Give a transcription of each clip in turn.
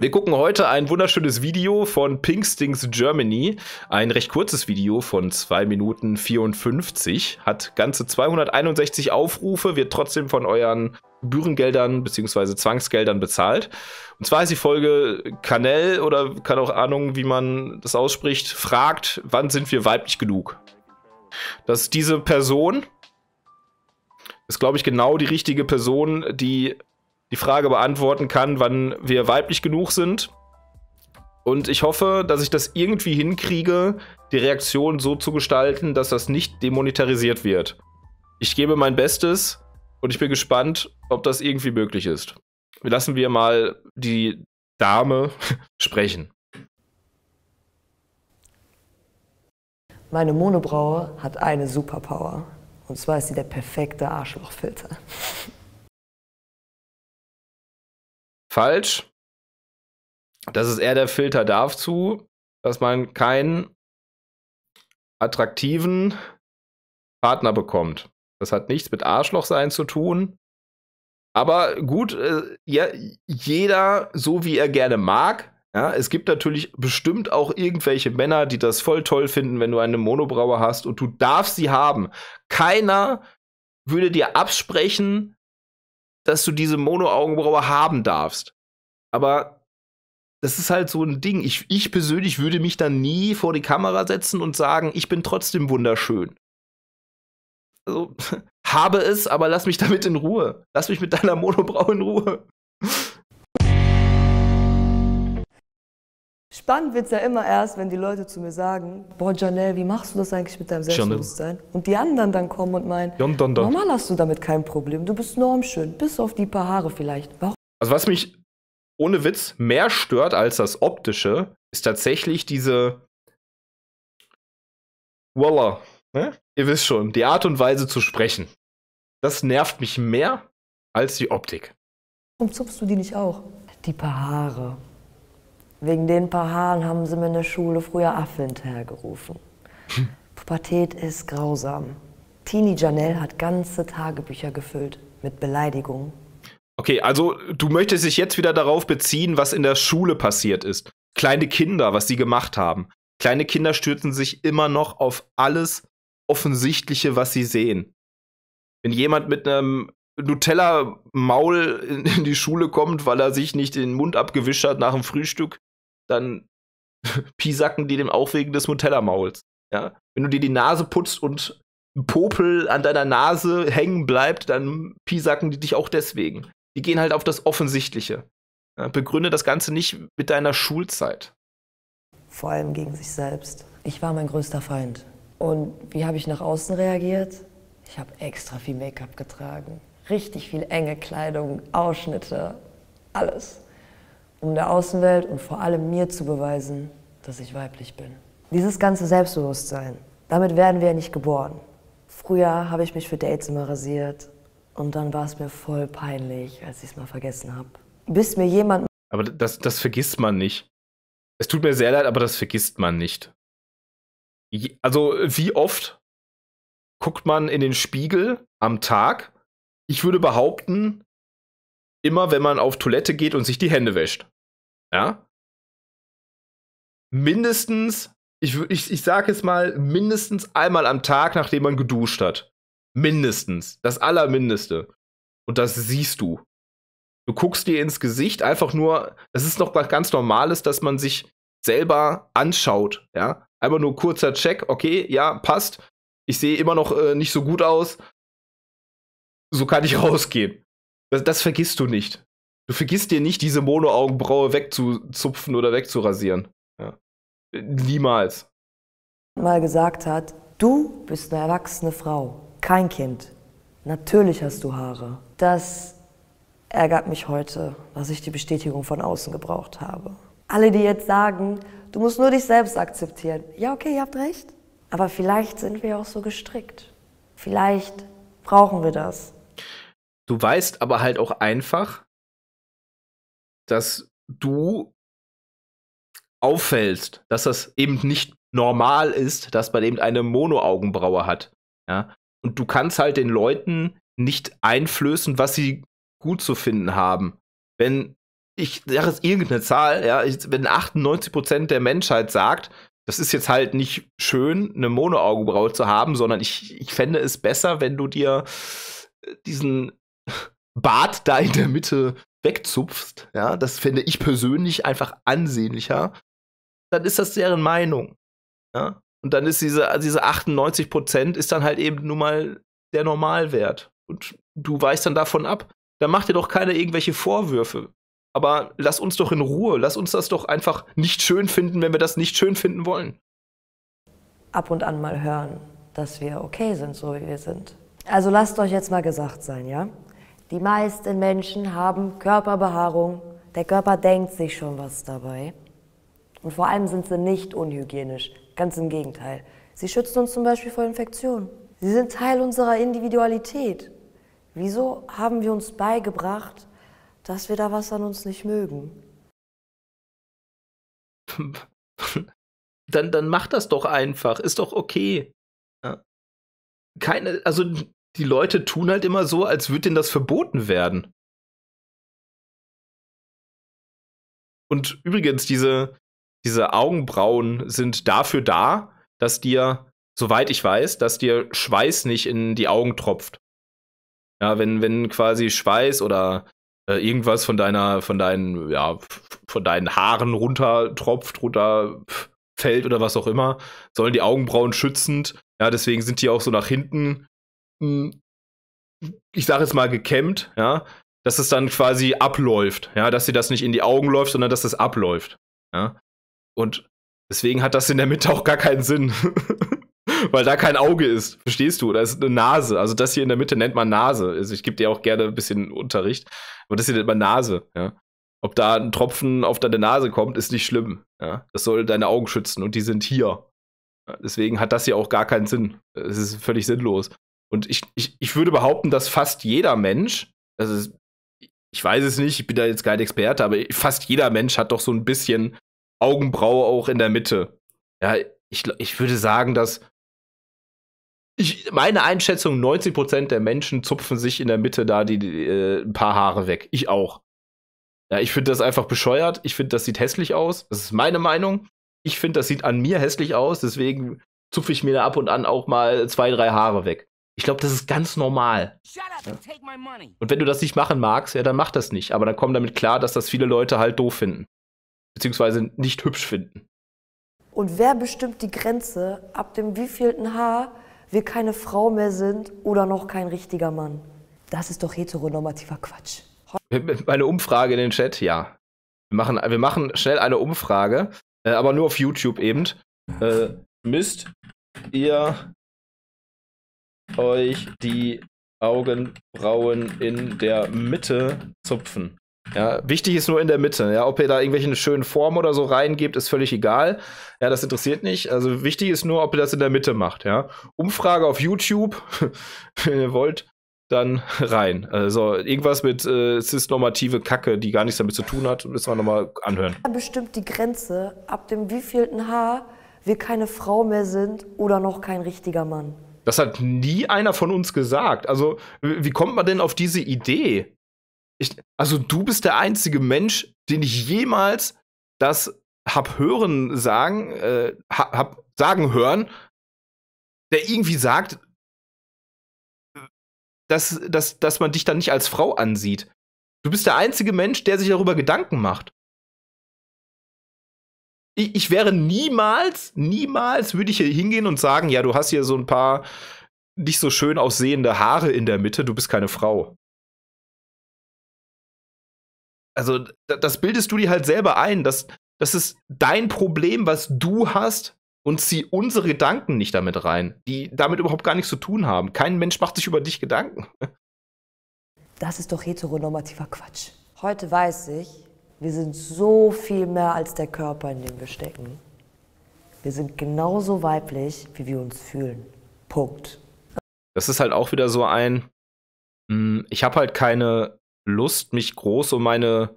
Wir gucken heute ein wunderschönes Video von Pinkstings Germany. Ein recht kurzes Video von 2 Minuten 54. Hat ganze 261 Aufrufe, wird trotzdem von euren Bürengeldern bzw. Zwangsgeldern bezahlt. Und zwar ist die Folge Kanell oder kann auch Ahnung, wie man das ausspricht, fragt, wann sind wir weiblich genug? Dass diese Person ist, glaube ich, genau die richtige Person, die die Frage beantworten kann, wann wir weiblich genug sind. Und ich hoffe, dass ich das irgendwie hinkriege, die Reaktion so zu gestalten, dass das nicht demonetarisiert wird. Ich gebe mein Bestes und ich bin gespannt, ob das irgendwie möglich ist. Lassen wir mal die Dame sprechen. Meine Monobraue hat eine Superpower. Und zwar ist sie der perfekte Arschlochfilter. falsch. Das ist eher der Filter dazu, dass man keinen attraktiven Partner bekommt. Das hat nichts mit Arschlochsein zu tun. Aber gut, äh, ja, jeder so wie er gerne mag. Ja, es gibt natürlich bestimmt auch irgendwelche Männer, die das voll toll finden, wenn du eine Monobrauer hast und du darfst sie haben. Keiner würde dir absprechen, dass du diese Mono-Augenbraue haben darfst. Aber das ist halt so ein Ding. Ich, ich persönlich würde mich dann nie vor die Kamera setzen und sagen, ich bin trotzdem wunderschön. Also, habe es, aber lass mich damit in Ruhe. Lass mich mit deiner Monobraue in Ruhe. Spannend wird es ja immer erst, wenn die Leute zu mir sagen, boah Janelle, wie machst du das eigentlich mit deinem Selbstbewusstsein? Janelle. Und die anderen dann kommen und meinen, Don, don, don. normal hast du damit kein Problem, du bist normschön, bis auf die paar Haare vielleicht. Warum? Also was mich ohne Witz mehr stört als das Optische, ist tatsächlich diese Voila, ne? ihr wisst schon, die Art und Weise zu sprechen. Das nervt mich mehr als die Optik. Warum zupfst du die nicht auch? Die paar Haare. Wegen den paar Haaren haben sie mir in der Schule früher Affe hinterhergerufen. Hm. Pubertät ist grausam. Tini Janelle hat ganze Tagebücher gefüllt mit Beleidigungen. Okay, also du möchtest dich jetzt wieder darauf beziehen, was in der Schule passiert ist. Kleine Kinder, was sie gemacht haben. Kleine Kinder stürzen sich immer noch auf alles Offensichtliche, was sie sehen. Wenn jemand mit einem Nutella-Maul in die Schule kommt, weil er sich nicht den Mund abgewischt hat nach dem Frühstück, dann piesacken die dem auch wegen des Nutella-Mauls. Ja? Wenn du dir die Nase putzt und Popel an deiner Nase hängen bleibt, dann piesacken die dich auch deswegen. Die gehen halt auf das Offensichtliche. Ja? Begründe das Ganze nicht mit deiner Schulzeit. Vor allem gegen sich selbst. Ich war mein größter Feind. Und wie habe ich nach außen reagiert? Ich habe extra viel Make-up getragen. Richtig viel enge Kleidung, Ausschnitte, alles um der Außenwelt und vor allem mir zu beweisen, dass ich weiblich bin. Dieses ganze Selbstbewusstsein, damit werden wir ja nicht geboren. Früher habe ich mich für Dates immer rasiert und dann war es mir voll peinlich, als ich es mal vergessen habe. Bis mir jemand. Aber das, das vergisst man nicht. Es tut mir sehr leid, aber das vergisst man nicht. Also, wie oft guckt man in den Spiegel am Tag? Ich würde behaupten, immer wenn man auf Toilette geht und sich die Hände wäscht ja, mindestens, ich, ich, ich sage es mal, mindestens einmal am Tag, nachdem man geduscht hat. Mindestens. Das Allermindeste. Und das siehst du. Du guckst dir ins Gesicht einfach nur, das ist noch was ganz Normales, dass man sich selber anschaut, ja. Einfach nur kurzer Check, okay, ja, passt. Ich sehe immer noch äh, nicht so gut aus. So kann ich rausgehen. Das, das vergisst du nicht. Du vergisst dir nicht, diese Mono-Augenbraue wegzuzupfen oder wegzurasieren. Ja. Niemals. Mal gesagt hat, du bist eine erwachsene Frau, kein Kind. Natürlich hast du Haare. Das ärgert mich heute, dass ich die Bestätigung von außen gebraucht habe. Alle, die jetzt sagen, du musst nur dich selbst akzeptieren. Ja, okay, ihr habt recht. Aber vielleicht sind wir auch so gestrickt. Vielleicht brauchen wir das. Du weißt aber halt auch einfach, dass du auffällst, dass das eben nicht normal ist, dass man eben eine Mono-Augenbraue hat. Ja? Und du kannst halt den Leuten nicht einflößen, was sie gut zu finden haben. Wenn ich sage jetzt irgendeine Zahl, ja, wenn 98% der Menschheit sagt, das ist jetzt halt nicht schön, eine Mono-Augenbraue zu haben, sondern ich, ich fände es besser, wenn du dir äh, diesen Bart da in der Mitte wegzupfst, ja, das fände ich persönlich einfach ansehnlicher, dann ist das deren Meinung. Ja? Und dann ist diese, diese 98 Prozent ist dann halt eben nun mal der Normalwert. Und du weichst dann davon ab. Dann macht dir doch keiner irgendwelche Vorwürfe. Aber lass uns doch in Ruhe, lass uns das doch einfach nicht schön finden, wenn wir das nicht schön finden wollen. Ab und an mal hören, dass wir okay sind, so wie wir sind. Also lasst euch jetzt mal gesagt sein, ja? Die meisten Menschen haben Körperbehaarung. Der Körper denkt sich schon was dabei. Und vor allem sind sie nicht unhygienisch. Ganz im Gegenteil. Sie schützen uns zum Beispiel vor Infektionen. Sie sind Teil unserer Individualität. Wieso haben wir uns beigebracht, dass wir da was an uns nicht mögen? dann, dann mach das doch einfach. Ist doch okay. Keine, also die Leute tun halt immer so, als würde denen das verboten werden. Und übrigens, diese, diese Augenbrauen sind dafür da, dass dir, soweit ich weiß, dass dir Schweiß nicht in die Augen tropft. Ja, wenn, wenn quasi Schweiß oder äh, irgendwas von deiner, von deinen, ja, von deinen Haaren runter tropft, runter fällt oder was auch immer, sollen die Augenbrauen schützend. Ja, deswegen sind die auch so nach hinten hm, ich sage jetzt mal, gekämmt, ja, dass es dann quasi abläuft, ja, dass sie das nicht in die Augen läuft, sondern dass es abläuft, ja. Und deswegen hat das in der Mitte auch gar keinen Sinn, weil da kein Auge ist, verstehst du? Da ist eine Nase, also das hier in der Mitte nennt man Nase. Also ich gebe dir auch gerne ein bisschen Unterricht, aber das hier nennt man Nase, ja. Ob da ein Tropfen auf deine Nase kommt, ist nicht schlimm, ja. Das soll deine Augen schützen und die sind hier. Deswegen hat das hier auch gar keinen Sinn. Es ist völlig sinnlos. Und ich, ich, ich würde behaupten, dass fast jeder Mensch, also ich weiß es nicht, ich bin da jetzt kein Experte, aber fast jeder Mensch hat doch so ein bisschen Augenbraue auch in der Mitte. Ja, ich, ich würde sagen, dass ich, meine Einschätzung, 90% der Menschen zupfen sich in der Mitte da die, die äh, ein paar Haare weg. Ich auch. Ja, ich finde das einfach bescheuert. Ich finde, das sieht hässlich aus. Das ist meine Meinung. Ich finde, das sieht an mir hässlich aus. Deswegen zupfe ich mir da ab und an auch mal zwei, drei Haare weg. Ich glaube, das ist ganz normal. Und wenn du das nicht machen magst, ja, dann mach das nicht. Aber dann komm damit klar, dass das viele Leute halt doof finden. Beziehungsweise nicht hübsch finden. Und wer bestimmt die Grenze, ab dem wievielten Haar wir keine Frau mehr sind oder noch kein richtiger Mann? Das ist doch heteronormativer Quatsch. Meine Umfrage in den Chat, ja. Wir machen, wir machen schnell eine Umfrage, äh, aber nur auf YouTube eben. Äh, müsst ihr euch die Augenbrauen in der Mitte zupfen. Ja, wichtig ist nur in der Mitte. Ja, ob ihr da irgendwelche schönen Formen oder so reingebt, ist völlig egal. Ja, das interessiert nicht. Also wichtig ist nur, ob ihr das in der Mitte macht. Ja, Umfrage auf YouTube, wenn ihr wollt, dann rein. Also irgendwas mit äh, cis-normative Kacke, die gar nichts damit zu tun hat, müssen wir nochmal anhören. Bestimmt die Grenze, ab dem wievielten Haar wir keine Frau mehr sind oder noch kein richtiger Mann. Das hat nie einer von uns gesagt. Also, wie kommt man denn auf diese Idee? Ich, also, du bist der einzige Mensch, den ich jemals das hab hören sagen, äh, hab sagen hören, der irgendwie sagt, dass, dass, dass man dich dann nicht als Frau ansieht. Du bist der einzige Mensch, der sich darüber Gedanken macht ich, ich wäre niemals, niemals würde ich hier hingehen und sagen, ja, du hast hier so ein paar nicht so schön aussehende Haare in der Mitte, du bist keine Frau. Also, das bildest du dir halt selber ein. Das, das ist dein Problem, was du hast, und zieh unsere Gedanken nicht damit rein, die damit überhaupt gar nichts zu tun haben. Kein Mensch macht sich über dich Gedanken. Das ist doch heteronormativer Quatsch. Heute weiß ich, wir sind so viel mehr als der Körper, in dem wir stecken. Wir sind genauso weiblich, wie wir uns fühlen. Punkt. Das ist halt auch wieder so ein, hm, ich habe halt keine Lust, mich groß um meine,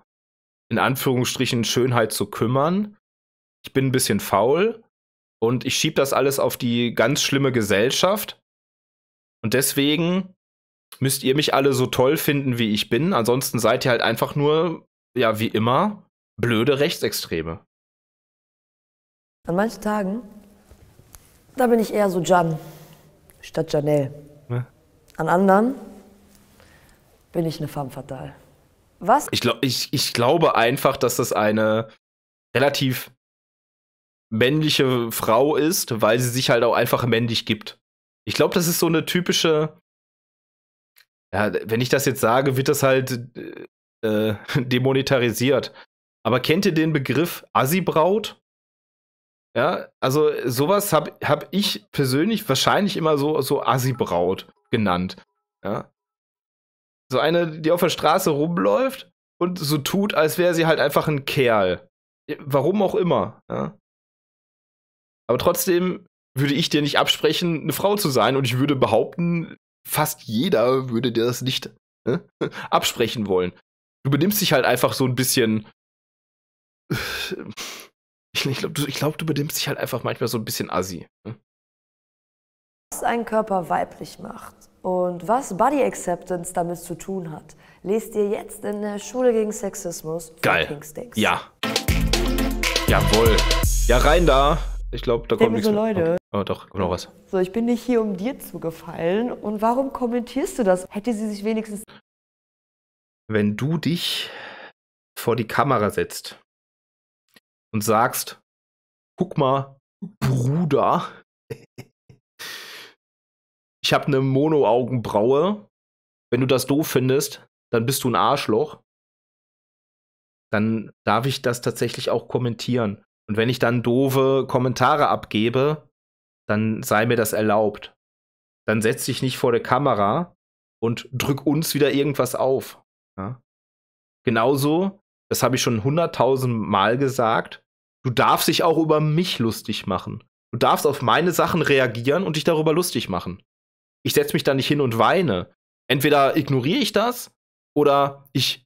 in Anführungsstrichen, Schönheit zu kümmern. Ich bin ein bisschen faul und ich schiebe das alles auf die ganz schlimme Gesellschaft. Und deswegen müsst ihr mich alle so toll finden, wie ich bin. Ansonsten seid ihr halt einfach nur ja wie immer blöde Rechtsextreme. An manchen Tagen, da bin ich eher so Jan statt Janelle. Ne? An anderen bin ich eine femme fatale. Was? Ich, glaub, ich, ich glaube einfach, dass das eine relativ männliche Frau ist, weil sie sich halt auch einfach männlich gibt. Ich glaube, das ist so eine typische. Ja, wenn ich das jetzt sage, wird das halt äh, äh, demonetarisiert. Aber kennt ihr den Begriff Assi-Braut? Ja, also sowas habe hab ich persönlich wahrscheinlich immer so, so Assi-Braut genannt. Ja. So eine, die auf der Straße rumläuft und so tut, als wäre sie halt einfach ein Kerl. Warum auch immer. Ja. Aber trotzdem würde ich dir nicht absprechen, eine Frau zu sein und ich würde behaupten, fast jeder würde dir das nicht ne, absprechen wollen du benimmst dich halt einfach so ein bisschen. Ich, ich glaube, du, ich glaub, du benimmst dich halt einfach manchmal so ein bisschen assi. Ne? Was einen Körper weiblich macht und was Body Acceptance damit zu tun hat, lest ihr jetzt in der Schule gegen Sexismus. Geil. Kingsticks. Ja. Jawohl. Ja, rein da. Ich glaube, da kommt nichts. So Leute. Mehr. Oh, doch, kommt noch was. So, ich bin nicht hier, um dir zu gefallen. Und warum kommentierst du das? Hätte sie sich wenigstens wenn du dich vor die Kamera setzt und sagst, guck mal, Bruder, ich habe eine Mono-Augenbraue, wenn du das doof findest, dann bist du ein Arschloch, dann darf ich das tatsächlich auch kommentieren. Und wenn ich dann doofe Kommentare abgebe, dann sei mir das erlaubt. Dann setz dich nicht vor der Kamera und drück uns wieder irgendwas auf. Ja. Genauso, das habe ich schon hunderttausend Mal gesagt, du darfst dich auch über mich lustig machen. Du darfst auf meine Sachen reagieren und dich darüber lustig machen. Ich setze mich da nicht hin und weine. Entweder ignoriere ich das oder ich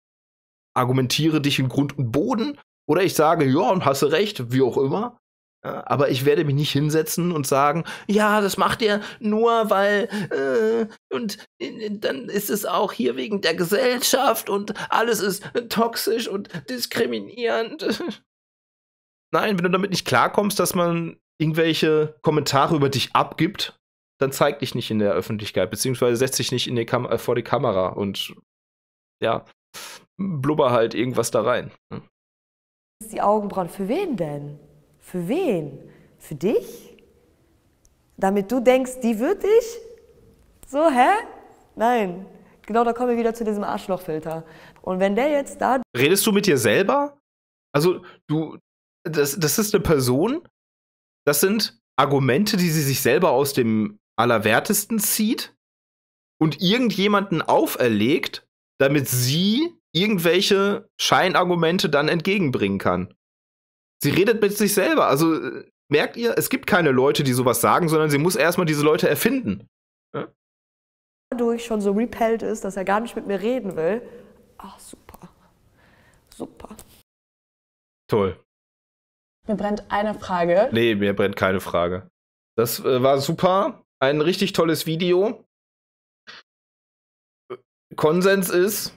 argumentiere dich in Grund und Boden oder ich sage, ja, und hast du recht, wie auch immer. Aber ich werde mich nicht hinsetzen und sagen, ja, das macht ihr nur, weil äh, und äh, dann ist es auch hier wegen der Gesellschaft und alles ist toxisch und diskriminierend. Nein, wenn du damit nicht klarkommst, dass man irgendwelche Kommentare über dich abgibt, dann zeig dich nicht in der Öffentlichkeit, beziehungsweise setz dich nicht in die Kam äh, vor die Kamera und ja, blubber halt irgendwas da rein. Ne? Die Augenbrauen, für wen denn? Für wen? Für dich? Damit du denkst, die wird dich? So, hä? Nein. Genau, da kommen wir wieder zu diesem Arschlochfilter. Und wenn der jetzt da. Redest du mit dir selber? Also, du. Das, das ist eine Person. Das sind Argumente, die sie sich selber aus dem Allerwertesten zieht und irgendjemanden auferlegt, damit sie irgendwelche Scheinargumente dann entgegenbringen kann. Sie redet mit sich selber. Also äh, merkt ihr, es gibt keine Leute, die sowas sagen, sondern sie muss erstmal diese Leute erfinden. Ja? Dadurch schon so repelled ist, dass er gar nicht mit mir reden will. Ach, super. Super. Toll. Mir brennt eine Frage. Nee, mir brennt keine Frage. Das äh, war super. Ein richtig tolles Video. Konsens ist,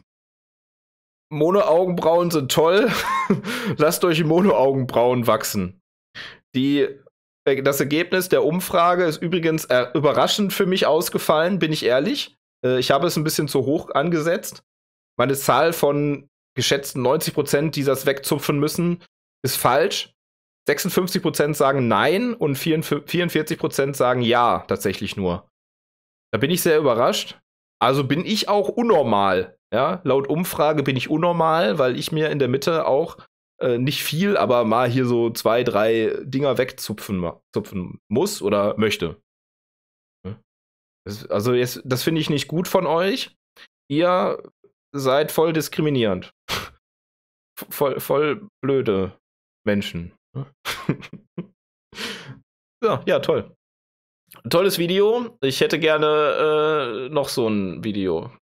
Mono-Augenbrauen sind toll. Lasst euch Mono-Augenbrauen wachsen. Die, äh, das Ergebnis der Umfrage ist übrigens äh, überraschend für mich ausgefallen, bin ich ehrlich. Äh, ich habe es ein bisschen zu hoch angesetzt. Meine Zahl von geschätzten 90 Prozent, die das wegzupfen müssen, ist falsch. 56 Prozent sagen nein und 44 Prozent sagen ja, tatsächlich nur. Da bin ich sehr überrascht. Also bin ich auch unnormal. Ja, laut Umfrage bin ich unnormal, weil ich mir in der Mitte auch äh, nicht viel, aber mal hier so zwei, drei Dinger wegzupfen zupfen muss oder möchte. Das, also, jetzt, das finde ich nicht gut von euch. Ihr seid voll diskriminierend. voll, voll blöde Menschen. Ne? ja, ja, toll. Tolles Video. Ich hätte gerne äh, noch so ein Video.